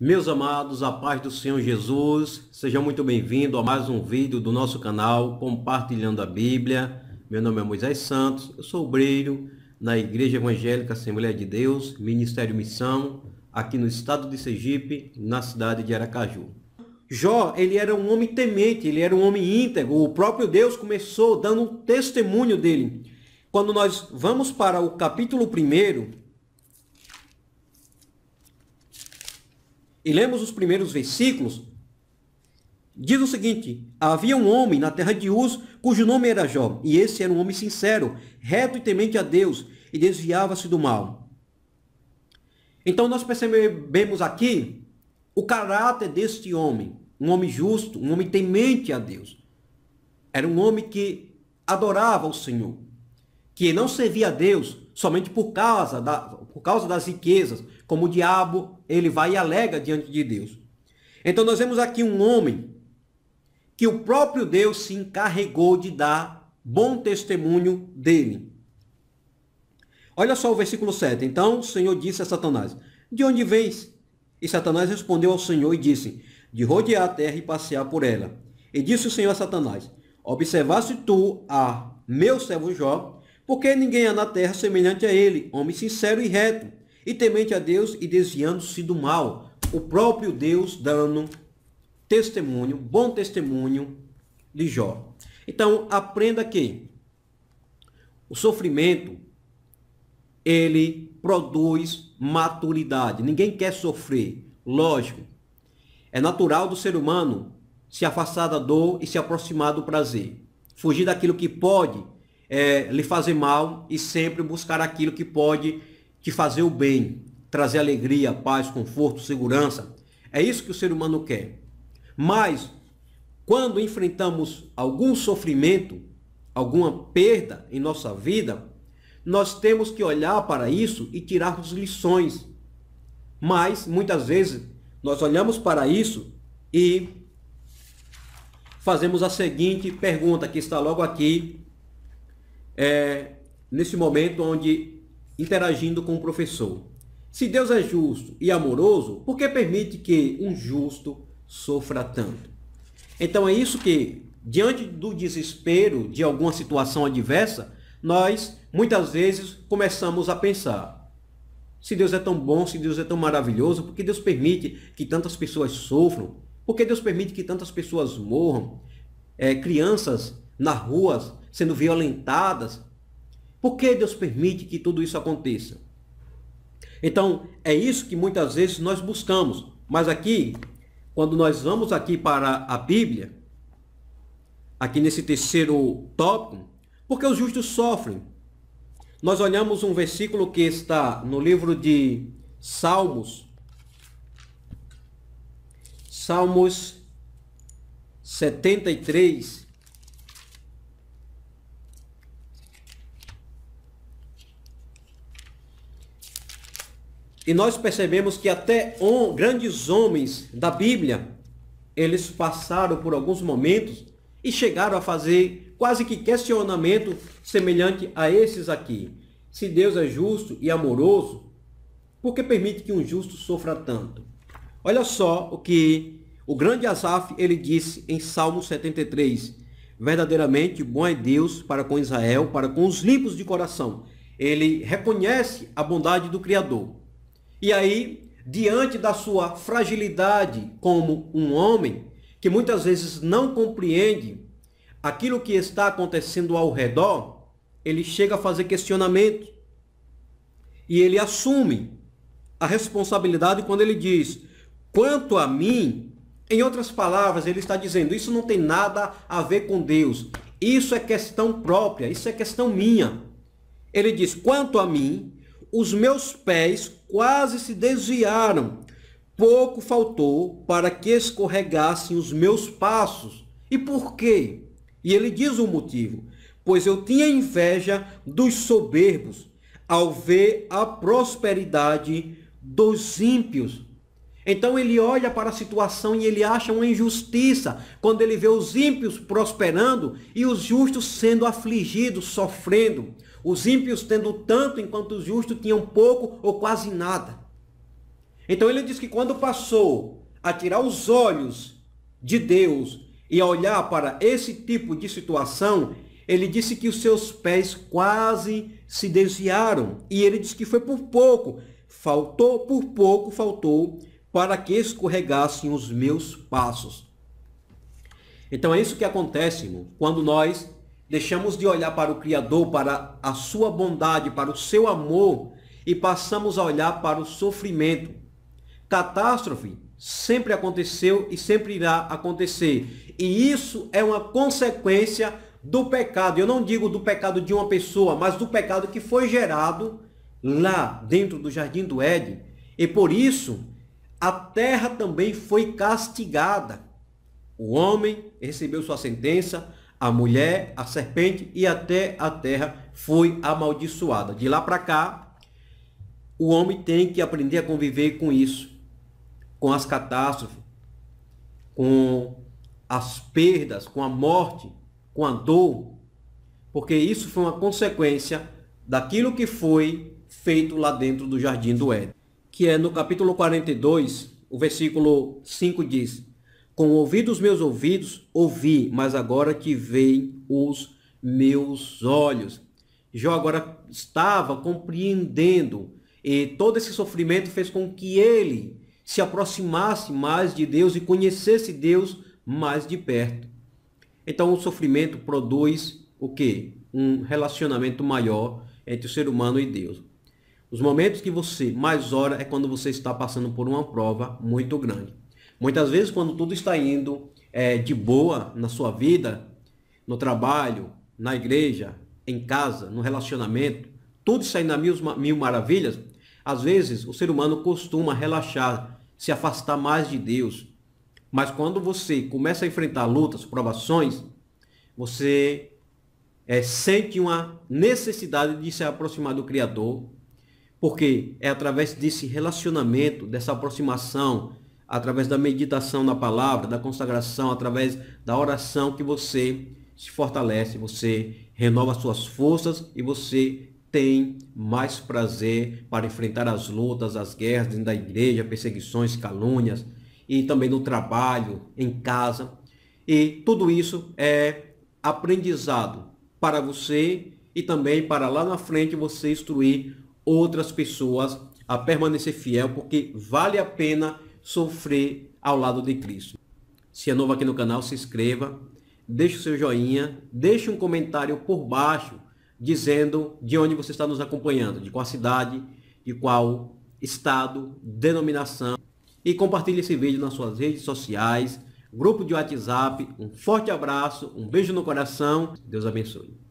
Meus amados, a paz do Senhor Jesus, sejam muito bem-vindos a mais um vídeo do nosso canal Compartilhando a Bíblia. Meu nome é Moisés Santos, eu sou obreiro na Igreja Evangélica Assembleia de Deus, Ministério Missão, aqui no estado de Sergipe, na cidade de Aracaju. Jó, ele era um homem temente, ele era um homem íntegro, o próprio Deus começou dando um testemunho dele quando nós vamos para o capítulo 1 e lemos os primeiros versículos, diz o seguinte: Havia um homem na terra de Uz cujo nome era Jó, e esse era um homem sincero, reto e temente a Deus, e desviava-se do mal. Então nós percebemos aqui o caráter deste homem, um homem justo, um homem temente a Deus. Era um homem que adorava o Senhor que não servia a Deus somente por causa, da, por causa das riquezas, como o diabo ele vai e alega diante de Deus. Então nós vemos aqui um homem que o próprio Deus se encarregou de dar bom testemunho dele. Olha só o versículo 7. Então o Senhor disse a Satanás: De onde vens? E Satanás respondeu ao Senhor e disse: De rodear a terra e passear por ela. E disse o Senhor a Satanás: Observaste tu a meu servo Jó, porque ninguém há na terra semelhante a ele, homem sincero e reto, e temente a Deus e desviando-se do mal. O próprio Deus dando testemunho, bom testemunho de Jó. Então, aprenda que o sofrimento, ele produz maturidade. Ninguém quer sofrer, lógico. É natural do ser humano se afastar da dor e se aproximar do prazer. Fugir daquilo que pode é, lhe fazer mal e sempre buscar aquilo que pode te fazer o bem, trazer alegria, paz, conforto, segurança. É isso que o ser humano quer. Mas quando enfrentamos algum sofrimento, alguma perda em nossa vida, nós temos que olhar para isso e tirar as lições. Mas muitas vezes nós olhamos para isso e fazemos a seguinte pergunta que está logo aqui é, nesse momento onde interagindo com o professor. Se Deus é justo e amoroso, por que permite que um justo sofra tanto? Então é isso que, diante do desespero de alguma situação adversa, nós muitas vezes começamos a pensar: se Deus é tão bom, se Deus é tão maravilhoso, por que Deus permite que tantas pessoas sofram? Por que Deus permite que tantas pessoas morram? É, crianças nas ruas sendo violentadas. Por que Deus permite que tudo isso aconteça? Então, é isso que muitas vezes nós buscamos. Mas aqui, quando nós vamos aqui para a Bíblia, aqui nesse terceiro tópico, porque os justos sofrem. Nós olhamos um versículo que está no livro de Salmos, Salmos 73, E nós percebemos que até on, grandes homens da Bíblia, eles passaram por alguns momentos e chegaram a fazer quase que questionamento semelhante a esses aqui. Se Deus é justo e amoroso, por que permite que um justo sofra tanto? Olha só o que o grande Asaf ele disse em Salmo 73: Verdadeiramente bom é Deus para com Israel, para com os limpos de coração. Ele reconhece a bondade do Criador. E aí, diante da sua fragilidade como um homem, que muitas vezes não compreende aquilo que está acontecendo ao redor, ele chega a fazer questionamento. E ele assume a responsabilidade quando ele diz: quanto a mim, em outras palavras, ele está dizendo: isso não tem nada a ver com Deus. Isso é questão própria, isso é questão minha. Ele diz: quanto a mim, os meus pés quase se desviaram. Pouco faltou para que escorregassem os meus passos. E por quê? E ele diz o motivo: pois eu tinha inveja dos soberbos, ao ver a prosperidade dos ímpios. Então ele olha para a situação e ele acha uma injustiça quando ele vê os ímpios prosperando e os justos sendo afligidos, sofrendo. Os ímpios tendo tanto enquanto os justos tinham pouco ou quase nada. Então ele diz que quando passou a tirar os olhos de Deus e a olhar para esse tipo de situação, ele disse que os seus pés quase se desviaram. E ele disse que foi por pouco. Faltou por pouco, faltou para que escorregassem os meus passos. Então é isso que acontece irmão, quando nós deixamos de olhar para o Criador, para a sua bondade, para o seu amor e passamos a olhar para o sofrimento. Catástrofe sempre aconteceu e sempre irá acontecer. E isso é uma consequência do pecado. Eu não digo do pecado de uma pessoa, mas do pecado que foi gerado lá dentro do jardim do Éden. E por isso a terra também foi castigada. O homem recebeu sua sentença, a mulher, a serpente e até a terra foi amaldiçoada. De lá para cá, o homem tem que aprender a conviver com isso, com as catástrofes, com as perdas, com a morte, com a dor, porque isso foi uma consequência daquilo que foi feito lá dentro do jardim do Éden que é no capítulo 42, o versículo 5 diz: Com ouvido os meus ouvidos ouvi, mas agora que veem os meus olhos. Jó agora estava compreendendo e todo esse sofrimento fez com que ele se aproximasse mais de Deus e conhecesse Deus mais de perto. Então o sofrimento produz o quê? Um relacionamento maior entre o ser humano e Deus. Os momentos que você mais ora é quando você está passando por uma prova muito grande. Muitas vezes, quando tudo está indo é, de boa na sua vida, no trabalho, na igreja, em casa, no relacionamento, tudo está indo a mil, mil maravilhas, às vezes o ser humano costuma relaxar, se afastar mais de Deus. Mas quando você começa a enfrentar lutas, provações, você é, sente uma necessidade de se aproximar do Criador, porque é através desse relacionamento, dessa aproximação, através da meditação na palavra, da consagração, através da oração que você se fortalece, você renova suas forças e você tem mais prazer para enfrentar as lutas, as guerras dentro da igreja, perseguições, calúnias e também no trabalho, em casa. E tudo isso é aprendizado para você e também para lá na frente você instruir outras pessoas a permanecer fiel, porque vale a pena sofrer ao lado de Cristo. Se é novo aqui no canal, se inscreva, deixe o seu joinha, deixe um comentário por baixo dizendo de onde você está nos acompanhando, de qual cidade, de qual estado, denominação. E compartilhe esse vídeo nas suas redes sociais, grupo de WhatsApp. Um forte abraço, um beijo no coração. Deus abençoe.